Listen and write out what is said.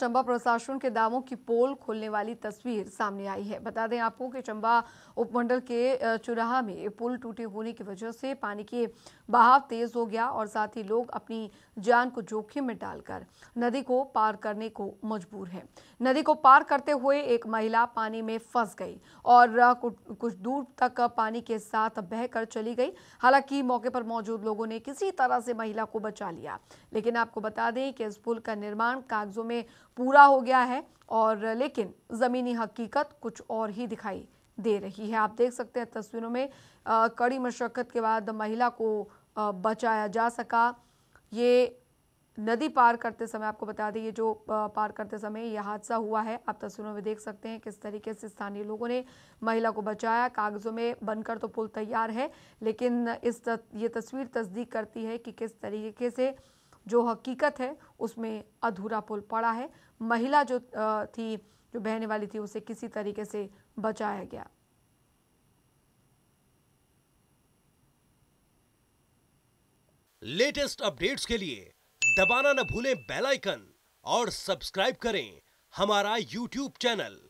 चंबा प्रशासन के दामों की पोल खोलने वाली तस्वीर सामने आई है बता दें आपको कि चंबा उपमंडल के चुराहा में पुल टूटे होने की वजह से पानी के बहाव तेज हो गया और साथ ही लोग अपनी जान को जोखिम में डालकर नदी को पार करने को मजबूर हैं नदी को पार करते हुए एक महिला पानी में फंस गई और कुछ दूर तक पानी के साथ बहकर चली गई हालांकि मौके पर मौजूद लोगों ने किसी तरह से महिला को बचा लिया लेकिन आपको बता दें कि इस पुल का निर्माण कागजों में पूरा हो गया है और लेकिन ज़मीनी हकीकत कुछ और ही दिखाई दे रही है आप देख सकते हैं तस्वीरों में आ, कड़ी मशक्क़त के बाद महिला को आ, बचाया जा सका ये नदी पार करते समय आपको बता दें ये जो पार करते समय यह हादसा हुआ है आप तस्वीरों में देख सकते हैं किस तरीके से स्थानीय लोगों ने महिला को बचाया कागज़ों में बनकर तो पुल तैयार है लेकिन इस त, ये तस्वीर तस्दीक करती है कि किस तरीके से जो हकीकत है उसमें अधूरा पुल पड़ा है महिला जो थी जो बहने वाली थी उसे किसी तरीके से बचाया गया लेटेस्ट अपडेट्स के लिए दबाना न भूलें बेल आइकन और सब्सक्राइब करें हमारा यूट्यूब चैनल